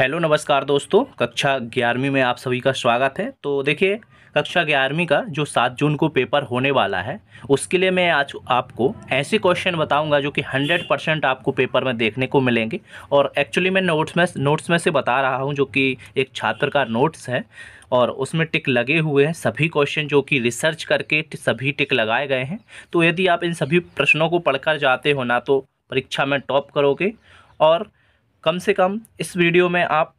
hello नमस्कार दोस्तों कक्षा ग्यारहवीं में आप सभी का स्वागत है तो देखिए कक्षा ग्यारहवीं का जो सात जून को पेपर होने वाला है उसके लिए मैं आज आपको ऐसे क्वेश्चन बताऊंगा जो कि हंड्रेड परसेंट आपको पेपर में देखने को मिलेंगे और एक्चुअली मैं नोट्स में नोट्स में से बता रहा हूं जो कि एक छात्र का नोट्स है और उसमें टिक लगे हुए हैं सभी क्वेश्चन जो कि रिसर्च करके सभी टिक लगाए गए हैं तो यदि आप इन सभी प्रश्नों को पढ़कर जाते हो ना तो परीक्षा में टॉप करोगे और कम से कम इस वीडियो में आप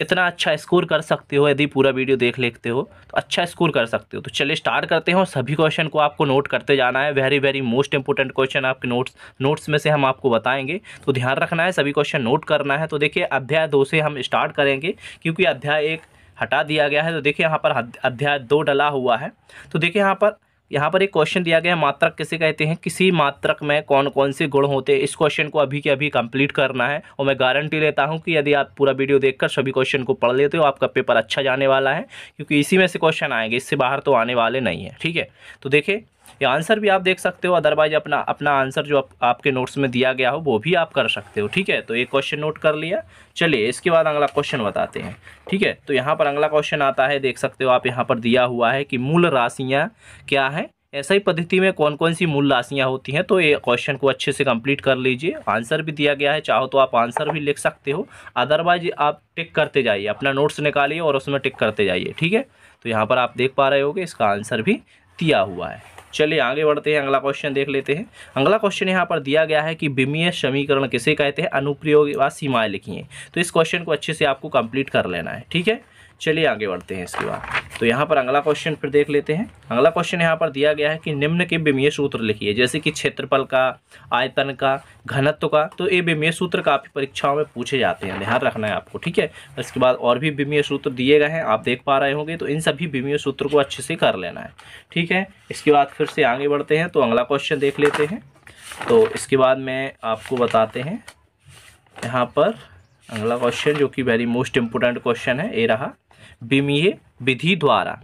इतना अच्छा स्कोर कर सकते हो यदि पूरा वीडियो देख लेते हो तो अच्छा स्कोर कर सकते हो तो चलिए स्टार्ट करते हैं और सभी क्वेश्चन को आपको नोट करते जाना है very very most important question आपके नोट्स नोट्स में से हम आपको बताएंगे तो ध्यान रखना है सभी क्वेश्चन नोट करना है तो देखिए अध्याय दो से हम स्टार्ट करेंगे क्योंकि अध्याय एक हटा दिया गया है तो देखिए यहाँ पर अध्याय दो डला हुआ है तो देखिए यहाँ पर यहाँ पर एक क्वेश्चन दिया गया है मात्रक किसे कहते हैं किसी मात्रक में कौन कौन से गुण होते हैं इस क्वेश्चन को अभी के अभी कंप्लीट करना है और मैं गारंटी लेता हूँ कि यदि आप पूरा वीडियो देखकर सभी क्वेश्चन को पढ़ लेते हो आपका पेपर अच्छा जाने वाला है क्योंकि इसी में से क्वेश्चन आएंगे इससे बाहर तो आने वाले नहीं है ठीक है तो देखिए ये आंसर भी आप देख सकते हो अदरवाइज अपना अपना आंसर जो आप, आपके नोट्स में दिया गया हो वो भी आप कर सकते हो ठीक है तो एक क्वेश्चन नोट कर लिया चलिए इसके बाद अगला क्वेश्चन बताते हैं ठीक है तो यहाँ पर अगला क्वेश्चन आता है देख सकते हो आप यहाँ पर दिया हुआ है कि मूल राशियाँ क्या हैं ऐसा ही पद्धति में कौन कौन सी मूल राशियाँ होती हैं तो ये क्वेश्चन को अच्छे से कंप्लीट कर लीजिए आंसर भी दिया गया है चाहो तो आप आंसर भी लिख सकते हो अदरवाइज आप टिक करते जाइए अपना नोट्स निकालिए और उसमें टिक करते जाइए ठीक है तो यहाँ पर आप देख पा रहे होगे इसका आंसर भी दिया हुआ है चलिए आगे बढ़ते हैं अगला क्वेश्चन देख लेते हैं अगला क्वेश्चन यहाँ पर दिया गया है कि विमीय समीकरण किसे कहते हैं अनुप्रयोग व सीमाएँ लिखिए तो इस क्वेश्चन को अच्छे से आपको कंप्लीट कर लेना है ठीक है चलिए आगे बढ़ते हैं इसके बाद तो यहाँ पर अगला क्वेश्चन फिर देख लेते हैं अगला क्वेश्चन यहाँ पर दिया गया है कि निम्न के विमीय सूत्र लिखिए जैसे कि क्षेत्रफल का आयतन का घनत्व का तो ये विमीय सूत्र काफ़ी परीक्षाओं में पूछे जाते हैं ध्यान रखना है आपको ठीक है इसके बाद और भी विमीय सूत्र दिए गए हैं आप देख पा रहे होंगे तो इन सभी विमीय सूत्र को अच्छे से कर लेना है ठीक है इसके बाद फिर से आगे बढ़ते हैं तो अगला क्वेश्चन देख लेते हैं तो इसके बाद में आपको बताते हैं यहाँ पर अगला क्वेश्चन जो कि वेरी मोस्ट इम्पोर्टेंट क्वेश्चन है ये रहा विमीय विधि द्वारा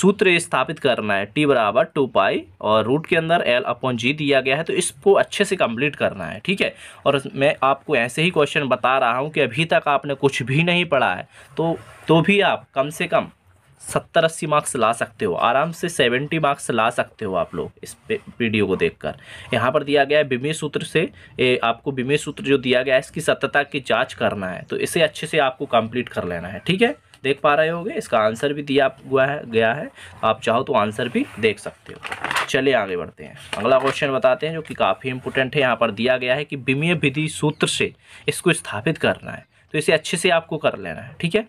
सूत्र स्थापित करना है टी बराबर टू पाई और रूट के अंदर एल अपॉन जी दिया गया है तो इसको अच्छे से कंप्लीट करना है ठीक है और मैं आपको ऐसे ही क्वेश्चन बता रहा हूँ कि अभी तक आपने कुछ भी नहीं पढ़ा है तो तो भी आप कम से कम सत्तर अस्सी मार्क्स ला सकते हो आराम से सेवेंटी मार्क्स ला सकते हो आप लोग इस वीडियो को देखकर यहाँ पर दिया गया है बिमे सूत्र से ए, आपको बीमे सूत्र जो दिया गया है इसकी सत्यता की जांच करना है तो इसे अच्छे से आपको कंप्लीट कर लेना है ठीक है देख पा रहे होंगे इसका आंसर भी दिया हुआ है गया है आप चाहो तो आंसर भी देख सकते हो चलिए आगे बढ़ते हैं अगला क्वेश्चन बताते हैं जो कि काफ़ी इंपोर्टेंट है यहाँ पर दिया गया है कि विमीय विधि सूत्र से इसको स्थापित करना है तो इसे अच्छे से आपको कर लेना है ठीक है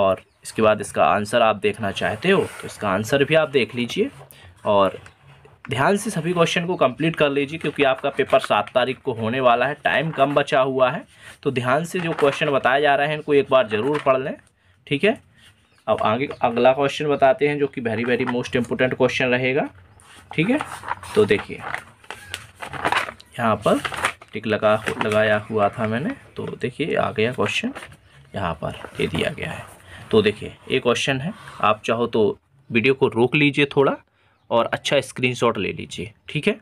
और इसके बाद इसका आंसर आप देखना चाहते हो तो इसका आंसर भी आप देख लीजिए और ध्यान से सभी क्वेश्चन को कंप्लीट कर लीजिए क्योंकि आपका पेपर सात तारीख को होने वाला है टाइम कम बचा हुआ है तो ध्यान से जो क्वेश्चन बताए जा रहे हैं इनको एक बार ज़रूर पढ़ लें ठीक है अब आगे अगला क्वेश्चन बताते हैं जो कि very very most important question रहेगा ठीक है तो देखिए यहाँ पर टिक लगा लगाया हुआ था मैंने तो देखिए आ गया क्वेश्चन यहाँ पर दे दिया गया है तो देखिए ये क्वेश्चन है आप चाहो तो वीडियो को रोक लीजिए थोड़ा और अच्छा स्क्रीनशॉट ले लीजिए ठीक है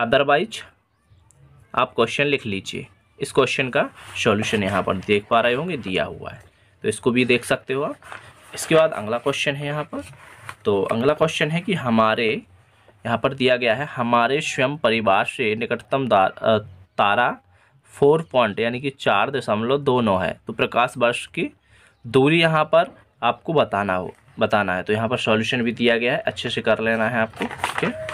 अदरवाइज आप क्वेश्चन लिख लीजिए इस क्वेश्चन का सॉल्यूशन यहाँ पर देख पा रहे होंगे दिया हुआ है तो इसको भी देख सकते हो आप इसके बाद अगला क्वेश्चन है यहाँ पर तो अगला क्वेश्चन है कि हमारे यहाँ पर दिया गया है हमारे स्वयं परिवार से निकटतम तारा फोर पॉइंट यानी कि चार दशमलव दो नौ है तो प्रकाश वर्ष की दूरी यहाँ पर आपको बताना हो बताना है तो यहाँ पर सॉल्यूशन भी दिया गया है अच्छे से कर लेना है आपको ठीक है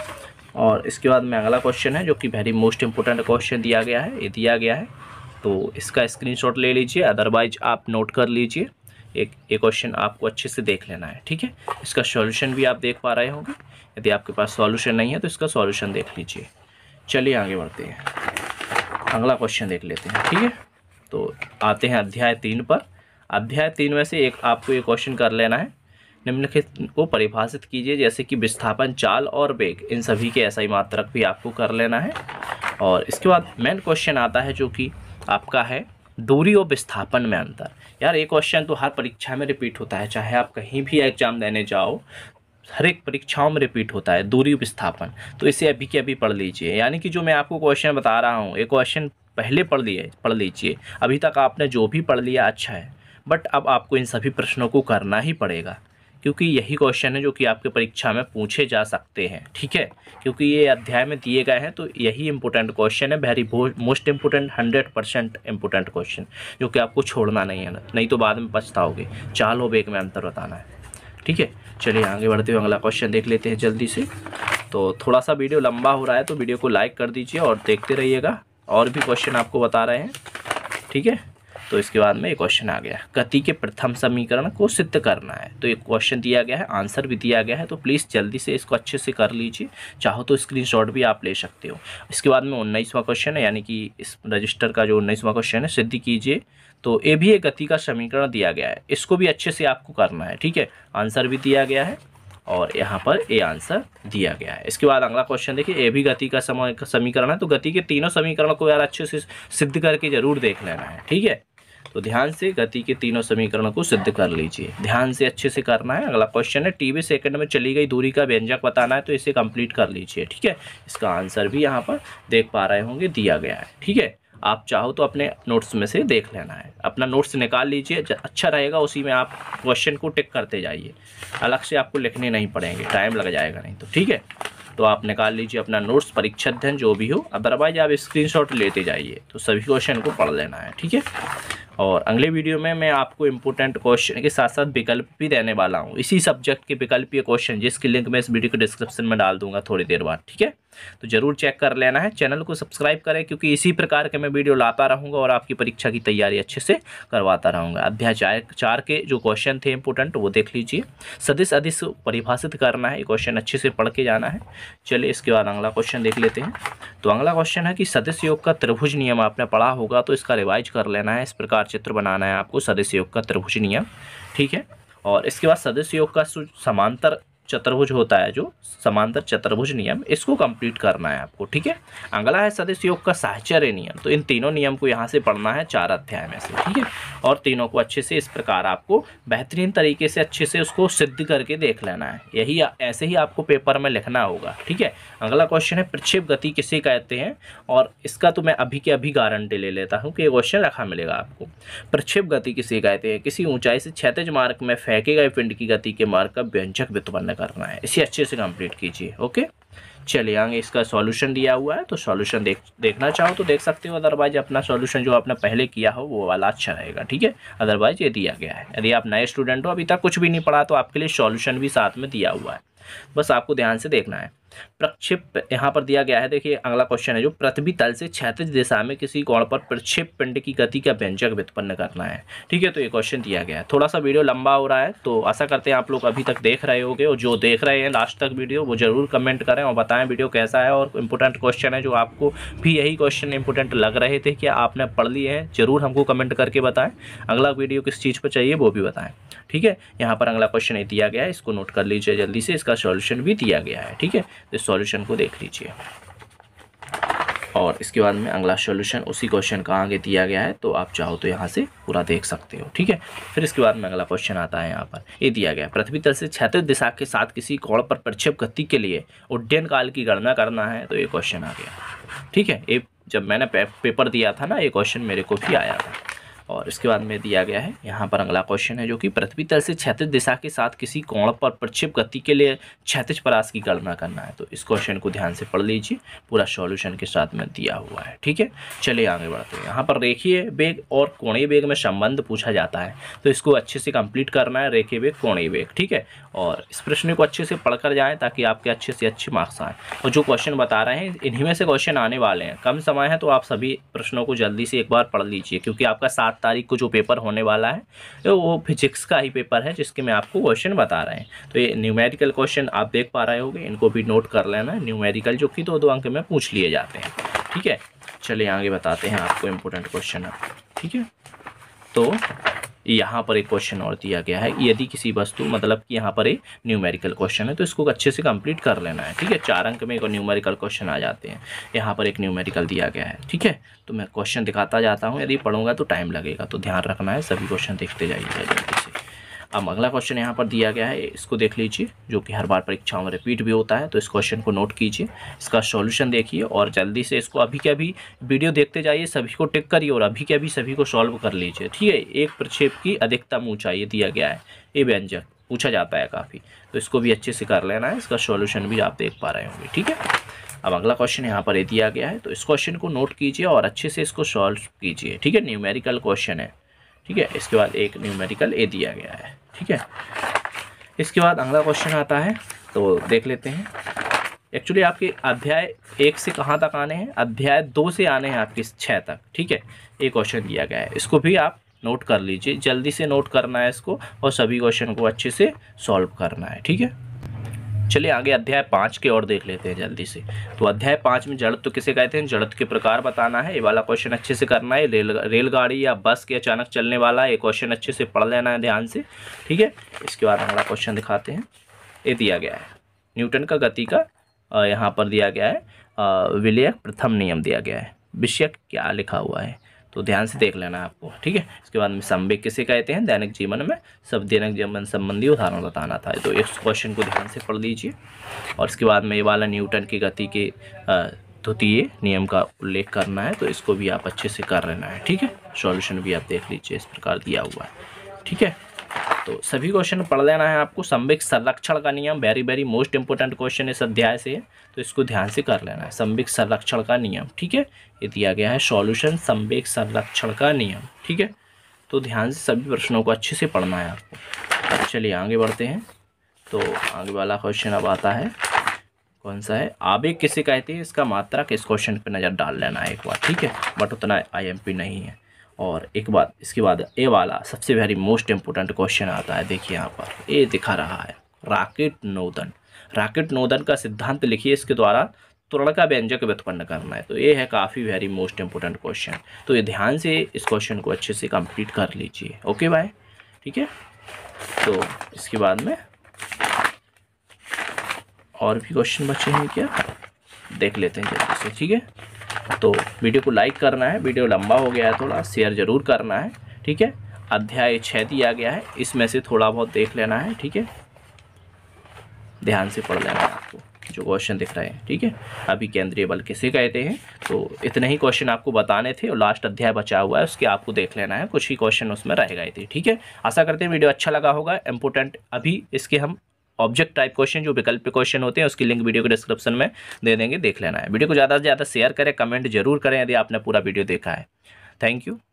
और इसके बाद में अगला क्वेश्चन है जो कि वेरी मोस्ट इंपॉर्टेंट क्वेश्चन दिया गया है ये दिया गया है तो इसका स्क्रीनशॉट ले लीजिए अदरवाइज आप नोट कर लीजिए एक ये क्वेश्चन आपको अच्छे से देख लेना है ठीक है इसका सॉल्यूशन भी आप देख पा रहे होंगे यदि आपके पास सॉल्यूशन नहीं है तो इसका सॉल्यूशन देख लीजिए चलिए आगे बढ़ते हैं अगला क्वेश्चन देख लेते हैं ठीक है तो आते हैं अध्याय तीन पर अध्याय तीन में से एक आपको ये क्वेश्चन कर लेना है निम्नलिखित को परिभाषित कीजिए जैसे कि विस्थापन चाल और वेग इन सभी के ऐसा ही मात्रक भी आपको कर लेना है और इसके बाद मेन क्वेश्चन आता है जो कि आपका है दूरी और विस्थापन में अंतर यार ये क्वेश्चन तो हर परीक्षा में रिपीट होता है चाहे आप कहीं भी एग्जाम देने जाओ हर एक परीक्षाओं में रिपीट होता है दूरी विस्थापन तो इसे अभी के अभी पढ़ लीजिए यानी कि जो मैं आपको क्वेश्चन बता रहा हूँ ये क्वेश्चन पहले पढ़ लिए पढ़ लीजिए अभी तक आपने जो भी पढ़ लिया अच्छा है बट अब आपको इन सभी प्रश्नों को करना ही पड़ेगा क्योंकि यही क्वेश्चन है जो कि आपके परीक्षा में पूछे जा सकते हैं ठीक है क्योंकि ये अध्याय में दिए गए हैं तो यही इंपॉर्टेंट क्वेश्चन है very most important hundred percent important question जो कि आपको छोड़ना नहीं है ना नहीं तो बाद में पछताओगे चाल हो बेग में अंतर बताना है ठीक है चलिए आगे बढ़ते हुए अगला क्वेश्चन देख लेते हैं जल्दी से तो थोड़ा सा वीडियो लंबा हो रहा है तो वीडियो को लाइक कर दीजिए और देखते रहिएगा और भी क्वेश्चन आपको बता रहे हैं ठीक है तो इसके बाद में एक क्वेश्चन आ गया गति के प्रथम समीकरण को सिद्ध करना है तो एक क्वेश्चन दिया गया है आंसर भी दिया गया है तो प्लीज़ जल्दी से इसको अच्छे से कर लीजिए चाहो तो स्क्रीनशॉट भी आप ले सकते हो इसके बाद में उन्नीसवां क्वेश्चन है यानी कि इस रजिस्टर का जो उन्नीसवां क्वेश्चन है सिद्ध कीजिए तो ये भी एक गति का समीकरण दिया गया है इसको भी अच्छे से आपको करना है ठीक है आंसर भी दिया गया है और यहाँ पर ए आंसर दिया गया है इसके बाद अगला क्वेश्चन देखिए ए भी गति का समीकरण है तो गति के तीनों समीकरण को यार अच्छे से सिद्ध करके जरूर देख लेना है ठीक है तो ध्यान से गति के तीनों समीकरणों को सिद्ध कर लीजिए ध्यान से अच्छे से करना है अगला क्वेश्चन है टीवी सेकंड में चली गई दूरी का व्यंजक बताना है तो इसे कंप्लीट कर लीजिए ठीक है इसका आंसर भी यहाँ पर देख पा रहे होंगे दिया गया है ठीक है आप चाहो तो अपने नोट्स में से देख लेना है अपना नोट्स निकाल लीजिए अच्छा रहेगा उसी में आप क्वेश्चन को टिक करते जाइए अलग से आपको लिखने नहीं पड़ेंगे टाइम लग जाएगा नहीं तो ठीक है तो आप निकाल लीजिए अपना नोट्स परीक्षा अध्ययन जो भी हो अदरवाइज आप स्क्रीनशॉट लेते जाइए तो सभी क्वेश्चन को पढ़ लेना है ठीक है और अगले वीडियो में मैं आपको इंपॉर्टेंट क्वेश्चन के साथ साथ विकल्प भी देने वाला हूँ इसी सब्जेक्ट के विकल्पीय क्वेश्चन जिसकी लिंक मैं इस वीडियो को डिस्क्रिप्शन में डाल दूंगा थोड़ी देर बाद ठीक है तो ज़रूर चेक कर लेना है चैनल को सब्सक्राइब करें क्योंकि इसी प्रकार के मैं वीडियो लाता रहूँगा और आपकी परीक्षा की तैयारी अच्छे से करवाता रहूँगा अध्याय चार के जो क्वेश्चन थे इंपोर्टेंट वो देख लीजिए सदिश अधिस परिभाषित करना है ये क्वेश्चन अच्छे से पढ़ के जाना है चलिए इसके बाद अगला क्वेश्चन देख लेते हैं तो अगला क्वेश्चन है कि सदस्य योग का त्रिभुज नियम आपने पढ़ा होगा तो इसका रिवाइज कर लेना है इस प्रकार चित्र बनाना है आपको सदस्य योग का त्रिभुज नियम ठीक है और इसके बाद सदस्य योग का समांतर चतुर्भुज होता है जो समांतर चतुर्भुज नियम इसको कंप्लीट करना है आपको ठीक है अगला है सदस्य योग का साहचर्य नियम तो इन तीनों नियम को यहाँ से पढ़ना है चार अध्याय में से ठीक है और तीनों को अच्छे से इस प्रकार आपको बेहतरीन तरीके से अच्छे से उसको सिद्ध करके देख लेना है यही ऐसे ही आपको पेपर में लिखना होगा ठीक है अगला क्वेश्चन है प्रक्षेप गति किसे कहते हैं और इसका तो मैं अभी के अभी गारंटी ले लेता हूँ कि क्वेश्चन रखा मिलेगा आपको प्रक्षेप गति किसे कहते हैं किसी ऊंचाई से छतेज मार्ग में फेंके गए पिंड की गति के मार्ग का व्यंजक व्युत्पन्न करना है इसे अच्छे से कंप्लीट कीजिए ओके चलिए आगे इसका सॉल्यूशन दिया हुआ है तो सॉल्यूशन देख देखना चाहो तो देख सकते हो अदरवाइज अपना सॉल्यूशन जो आपने पहले किया हो वो वाला अच्छा रहेगा ठीक है अदरवाइज ये दिया गया है यदि आप नए स्टूडेंट हो अभी तक कुछ भी नहीं पढ़ा तो आपके लिए सॉल्यूशन भी साथ में दिया हुआ है बस आपको ध्यान से देखना है प्रक्षेप यहाँ पर दिया गया है देखिए अगला क्वेश्चन है जो पृथ्वी तल से क्षेत्र दिशा में किसी कोण पर प्रक्षेप पिंड की गति का व्यंजक व्युत्पन्न करना है ठीक है तो ये क्वेश्चन दिया गया है थोड़ा सा वीडियो लंबा हो रहा है तो आशा करते हैं आप लोग अभी तक देख रहे होंगे और जो देख रहे हैं लास्ट तक वीडियो वो जरूर कमेंट करें और बताएं वीडियो कैसा है और इंपॉर्टेंट क्वेश्चन है जो आपको भी यही क्वेश्चन इंपॉर्टेंट लग रहे थे कि आपने पढ़ लिए हैं जरूर हमको कमेंट करके बताएं अगला वीडियो किस चीज़ पर चाहिए वो भी बताएं ठीक है यहाँ पर अगला क्वेश्चन दिया गया है इसको नोट कर लीजिए जल्दी से इसका सॉल्यूशन भी दिया गया है ठीक है तो इस सॉल्यूशन को देख लीजिए और इसके बाद में अगला सॉल्यूशन उसी क्वेश्चन का आगे दिया गया है तो आप चाहो तो यहाँ से पूरा देख सकते हो ठीक है फिर इसके बाद में अगला क्वेश्चन आता है यहाँ पर ये दिया गया पृथ्वी तल से क्षैतिज दिशा के साथ किसी कोण पर प्रक्षेप गति के लिए उड्डयन काल की गणना करना है तो ये क्वेश्चन आ गया ठीक है ये जब मैंने पेपर दिया था ना ये क्वेश्चन मेरे को भी आया था और इसके बाद में दिया गया है यहाँ पर अगला क्वेश्चन है जो कि पृथ्वी तल से क्षतिज दिशा के साथ किसी कोण पर प्रक्षेप गति के लिए क्षतिज परास की गणना करना है तो इस क्वेश्चन को ध्यान से पढ़ लीजिए पूरा सॉल्यूशन के साथ में दिया हुआ है ठीक है चलिए आगे बढ़ते हैं यहाँ पर रेखीय वेग और कोणीय वेग में संबंध पूछा जाता है तो इसको अच्छे से कंप्लीट करना है रेखीय वेग कोणीय वेग ठीक है और इस प्रश्न को अच्छे से कर जाएँ ताकि आपके अच्छे से अच्छे मार्क्स आएँ और जो क्वेश्चन बता रहे हैं इन्हीं में से क्वेश्चन आने वाले हैं कम समय है तो आप सभी प्रश्नों को जल्दी से एक बार पढ़ लीजिए क्योंकि आपका सात तारीख को जो पेपर होने वाला है तो वो फिजिक्स का ही पेपर है जिसके मैं आपको क्वेश्चन बता रहे हैं तो ये न्यूमेरिकल क्वेश्चन आप देख पा रहे होंगे इनको भी नोट कर लेना न्यूमेरिकल जो कि दो दो अंक में पूछ लिए जाते हैं ठीक है चलिए आगे बताते हैं आपको इम्पोर्टेंट क्वेश्चन ठीक है तो यहाँ पर एक क्वेश्चन और दिया गया है यदि किसी वस्तु मतलब कि यहाँ पर एक न्यूमेरिकल क्वेश्चन है तो इसको अच्छे से कंप्लीट कर लेना है ठीक है चार अंक में एक न्यूमेरिकल क्वेश्चन आ जाते हैं यहाँ पर एक न्यूमेरिकल दिया गया है ठीक है तो मैं क्वेश्चन दिखाता जाता हूँ यदि पढ़ूंगा तो टाइम लगेगा तो ध्यान रखना है सभी क्वेश्चन देखते जाइए अब अगला क्वेश्चन यहाँ पर दिया गया है इसको देख लीजिए जो कि हर बार परीक्षाओं में रिपीट भी होता है तो इस क्वेश्चन को नोट कीजिए इसका सॉल्यूशन देखिए और जल्दी से इसको अभी के अभी वीडियो देखते जाइए सभी को टिक करिए और अभी के अभी सभी को सॉल्व कर लीजिए ठीक है एक प्रक्षेप की अधिकतम ऊँचाई दिया गया है ये व्यंजक पूछा जाता है काफ़ी तो इसको भी अच्छे से कर लेना है इसका सॉल्यूशन भी आप देख पा रहे होंगे ठीक है अब अगला क्वेश्चन यहाँ पर ये दिया गया है तो इस क्वेश्चन को नोट कीजिए और अच्छे से इसको सॉल्व कीजिए ठीक है न्यूमेरिकल क्वेश्चन है ठीक है इसके बाद एक न्यूमेरिकल ए दिया गया है ठीक है इसके बाद अगला क्वेश्चन आता है तो देख लेते हैं एक्चुअली आपके अध्याय एक से कहाँ तक आने हैं अध्याय दो से आने हैं आपके छः तक ठीक है ये क्वेश्चन दिया गया है इसको भी आप नोट कर लीजिए जल्दी से नोट करना है इसको और सभी क्वेश्चन को अच्छे से सॉल्व करना है ठीक है चलिए आगे अध्याय पाँच के और देख लेते हैं जल्दी से तो अध्याय पाँच में जड़त्व तो किसे कहते हैं जड़त्व के प्रकार बताना है ये वाला क्वेश्चन अच्छे से करना है रेल रेलगाड़ी या बस के अचानक चलने वाला ये क्वेश्चन अच्छे से पढ़ लेना है ध्यान से ठीक है इसके बाद हमारा क्वेश्चन दिखाते हैं ये दिया गया है न्यूटन का गति का यहाँ पर दिया गया है विलय प्रथम नियम दिया गया है विषयक क्या लिखा हुआ है तो ध्यान से देख लेना आपको ठीक है इसके बाद में संवेग किसे कहते हैं दैनिक जीवन में सब दैनिक जीवन संबंधी उदाहरण बताना था तो इस क्वेश्चन को ध्यान से पढ़ लीजिए और इसके बाद में ये वाला न्यूटन की गति के द्वितीय नियम का उल्लेख करना है तो इसको भी आप अच्छे से कर लेना है ठीक है सॉल्यूशन भी आप देख लीजिए इस प्रकार दिया हुआ है ठीक है तो सभी क्वेश्चन पढ़ लेना है आपको संविक संरक्षण का नियम very very most important question इस अध्याय से है तो इसको ध्यान से कर लेना है संविक संरक्षण का नियम ठीक है ये दिया गया है सॉल्यूशन संभिक संरक्षण का नियम ठीक है तो ध्यान से सभी प्रश्नों को अच्छे से पढ़ना है आपको चलिए आगे बढ़ते हैं तो आगे वाला क्वेश्चन अब आता है कौन सा है एक किसे कहते हैं इसका मात्रा किस क्वेश्चन पर नज़र डाल लेना है एक बार ठीक है बट उतना आई नहीं है और एक बात इसके बाद ए वाला सबसे वेरी मोस्ट इम्पोर्टेंट क्वेश्चन आता है देखिए यहाँ पर ए दिखा रहा है राकेट नोदन राकेट नोदन का सिद्धांत लिखिए इसके द्वारा तुरड़ का व्यंजक उत्पन्न करना है तो ये है काफ़ी वेरी मोस्ट इम्पोर्टेंट क्वेश्चन तो ये ध्यान से इस क्वेश्चन को अच्छे से कंप्लीट कर लीजिए ओके बाय ठीक है तो इसके बाद में और भी क्वेश्चन बचे हैं क्या देख लेते हैं जल्दी से ठीक है तो वीडियो को लाइक करना है वीडियो लंबा हो गया है थोड़ा शेयर ज़रूर करना है ठीक है अध्याय छः दिया गया है इसमें से थोड़ा बहुत देख लेना है ठीक है ध्यान से पढ़ लेना है आपको जो क्वेश्चन दिख रहे हैं ठीक है अभी केंद्रीय बल किसे कहते हैं तो इतने ही क्वेश्चन आपको बताने थे और लास्ट अध्याय बचा हुआ है उसके आपको देख लेना है कुछ ही क्वेश्चन उसमें रह गए थे ठीक है आशा करते हैं वीडियो अच्छा लगा होगा इंपोर्टेंट अभी इसके हम ऑब्जेक्ट टाइप क्वेश्चन जो वैकल्पिक क्वेश्चन होते हैं उसकी लिंक वीडियो के डिस्क्रिप्शन में दे देंगे देख लेना है वीडियो को ज़्यादा से ज़्यादा शेयर करें कमेंट जरूर करें यदि आपने पूरा वीडियो देखा है थैंक यू